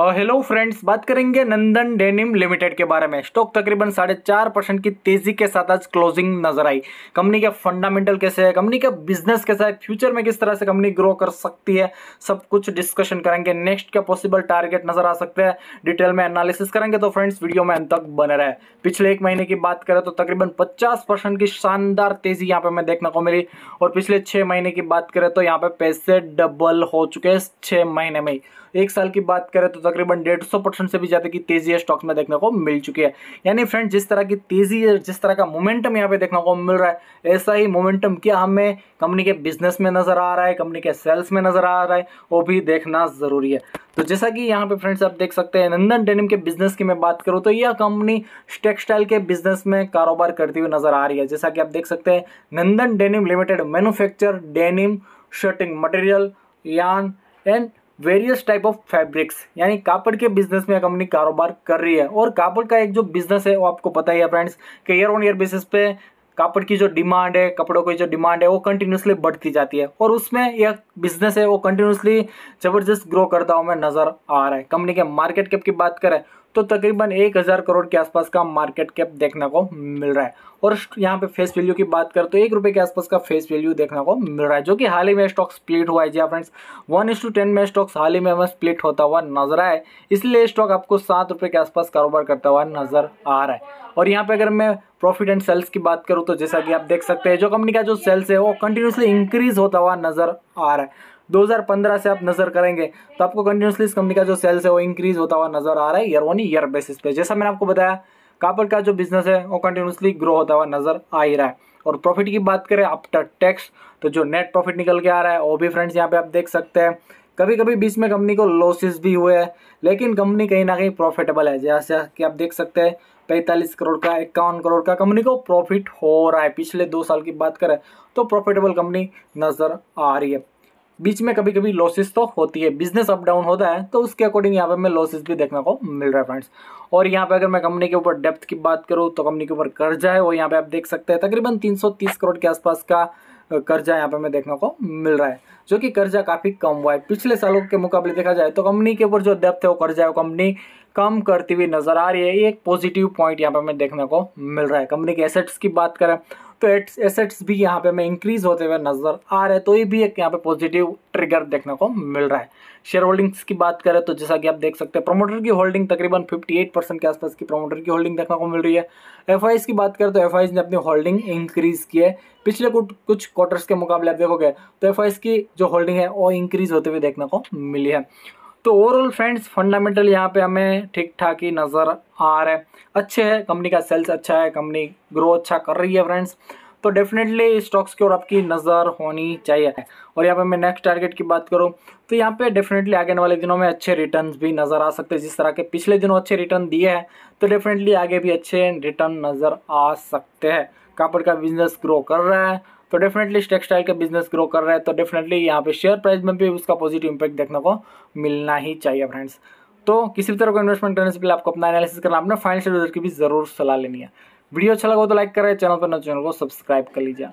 hello friends बात करेंगे नंदन denim limited के बारे में स्टॉक तकरीबन साढ़े चार परसेंट की तेजी के साथ आज क्लोजिंग नजर आई कंपनी का फंडामेंटल कैसे है कंपनी का बिजनेस कैसा है फ्यूचर में किस तरह से कंपनी ग्रो कर सकती है सब कुछ डिस्कशन करेंगे नेक्स्ट क्या पॉसिबल टारगेट नजर आ सकते हैं डिटेल में एनालिसिस करेंगे तो फ्रेंड्स वीडियो में अंत तक बने रहे पिछले एक महीने की बात करें तो तकरीबन पचास की शानदार तेजी यहाँ पे मैं देखने को मिली और पिछले छः महीने की बात करें तो यहाँ पे पैसे डबल हो चुके हैं छः महीने में एक साल की बात करें तो तकरीबन डेढ़ सौ परसेंट से भी ज़्यादा की तेज़ी स्टॉक्स में देखने को मिल चुकी है यानी फ्रेंड जिस तरह की तेज़ी है जिस तरह का मोमेंटम यहाँ पे देखने को मिल रहा है ऐसा ही मोमेंटम क्या हमें कंपनी के बिजनेस में नज़र आ रहा है कंपनी के सेल्स में नज़र आ रहा है वो भी देखना ज़रूरी है तो जैसा कि यहाँ पे फ्रेंड्स आप देख सकते हैं नंदन डेनिम के बिजनेस की मैं बात करूँ तो यह कंपनी टेक्सटाइल के बिजनेस में कारोबार करती हुई नजर आ रही है जैसा कि आप देख सकते हैं Nandan denim limited manufacture denim shirting material यान and various type of fabrics यानी कापड़ के बिजनेस में कंपनी कारोबार कर रही है और कापड़ का एक जो बिजनेस है वो आपको पता ही है फ्रेंड्स कि ईयर ऑन ईयर बेसिस पे कापड़ की जो डिमांड है कपड़ों की जो डिमांड है वो कंटिन्यूसली बढ़ती जाती है और उसमें यह बिजनेस है वो कंटिन्यूसली ज़बरदस्त ग्रो करता हुआ नज़र आ रहा है कंपनी के मार्केट कैप की बात करें तो तकरीबन एक हज़ार करोड़ के आसपास का मार्केट कैप देखने को मिल रहा है और यहाँ पे फेस वैल्यू की बात करें तो एक रुपये के आसपास का फेस वैल्यू देखने को मिल रहा है जो कि हाल ही में स्टॉक स्प्लिट हुआ है जी friends one is to ten में स्टॉक्स हाल ही में हमें स्प्लिट होता हुआ नजर आया है इसलिए स्टॉक आपको सात रुपये के आसपास कारोबार करता हुआ नजर आ रहा है और यहाँ पे अगर मैं प्रॉफिट एंड सेल्स की बात करूँ तो जैसा कि आप देख सकते हैं जो कंपनी का जो सेल्स है वो कंटिन्यूसली इंक्रीज होता हुआ नजर आ रहा है 2015 से आप नजर करेंगे तो आपको कंटिन्यूसली इस कंपनी का जो सेल्स है वो इंक्रीज होता हुआ नजर आ रहा है ईयर ऑन ईयर बेसिस पे जैसा मैंने आपको बताया कापड़ का जो बिजनेस है वो कंटिन्यूसली ग्रो होता हुआ नजर आ ही रहा है और प्रॉफिट की बात करें आफ्टर टैक्स तो जो नेट प्रॉफिट निकल के आ रहा है वो भी फ्रेंड्स यहाँ पे आप देख सकते हैं कभी कभी बीच में कंपनी को लॉसेस भी हुए हैं लेकिन कंपनी कहीं ना कहीं प्रॉफिटेबल है जैसे कि आप देख सकते हैं पैंतालीस करोड़ का इक्यावन करोड़ का कंपनी को प्रॉफिट हो रहा है पिछले दो साल की बात करें तो प्रॉफिटेबल कंपनी नज़र आ रही है बीच में कभी कभी लॉसेस तो होती है बिजनेस अप डाउन होता है तो उसके अकॉर्डिंग यहाँ पे मैं लॉसेस भी देखने को मिल रहा है फ्रेंड्स और यहाँ पे अगर मैं कंपनी के ऊपर डेप्थ की बात करूँ तो कंपनी के ऊपर कर्जा है वो यहाँ पे आप देख सकते हैं तकरीबन 330 करोड़ के आसपास का कर्जा यहाँ पे हमें देखने को मिल रहा है जो कि कर्जा काफ़ी कम हुआ है पिछले सालों के मुकाबले देखा जाए तो कंपनी के ऊपर जो डेप्थ है वो कर्जा है वो कंपनी कम करती हुई नजर आ रही है ये एक पॉजिटिव पॉइंट यहाँ पे हमें देखने को मिल रहा है कंपनी के एसेट्स की बात करें एसेट्स एसेट्स भी यहाँ पे हमें इंक्रीज होते हुए नजर आ रहे हैं तो ये भी एक यहाँ पे पॉजिटिव ट्रिगर देखने को मिल रहा है शेयर होल्डिंग्स की बात करें तो जैसा कि आप देख सकते हैं प्रोमोटर की होल्डिंग तकरीबन 58 परसेंट के आसपास की प्रोमोटर की होल्डिंग देखने को मिल रही है एफ की बात करें तो एफ ने अपनी होल्डिंग इंक्रीज की है पिछले कुछ कुछ क्वार्टर्स के मुकाबले आप देखोगे तो एफ की जो होल्डिंग है वो इंक्रीज होते हुए देखने को मिली है तो ओवरऑल फ्रेंड्स फंडामेंटल यहाँ पे हमें ठीक ठाक ही नज़र आ रहा है अच्छे है कंपनी का सेल्स अच्छा है कंपनी ग्रो अच्छा कर रही है फ्रेंड्स तो डेफिनेटली स्टॉक्स की ओर आपकी नज़र होनी चाहिए और यहाँ पे मैं नेक्स्ट टारगेट की बात करूँ तो यहाँ पे डेफिनेटली आगे वाले दिनों में अच्छे रिटर्न भी नज़र आ सकते हैं जिस तरह के पिछले दिनों अच्छे रिटर्न दिए हैं तो डेफिनेटली आगे भी अच्छे रिटर्न नज़र आ सकते हैं कापड़ का बिजनेस ग्रो कर रहा है तो डेफिनेटली इस टेक्सटाइल का बिजनेस ग्रो कर रहा है तो डेफिनेटली यहाँ पे शेयर प्राइस में भी उसका पॉजिटिव इम्पैक्ट देखने को मिलना ही चाहिए फ्रेंड्स तो किसी भी तरह का इन्वेस्टमेंट करने से पहले आपको अपना एनालिसिस करना अपने फाइनेंशियल रिजल्ट की भी जरूर सलाह लेनी है वीडियो अच्छा लगा तो लाइक करें चैनल पर न चैनल तो को सब्सक्राइब कर लीजिए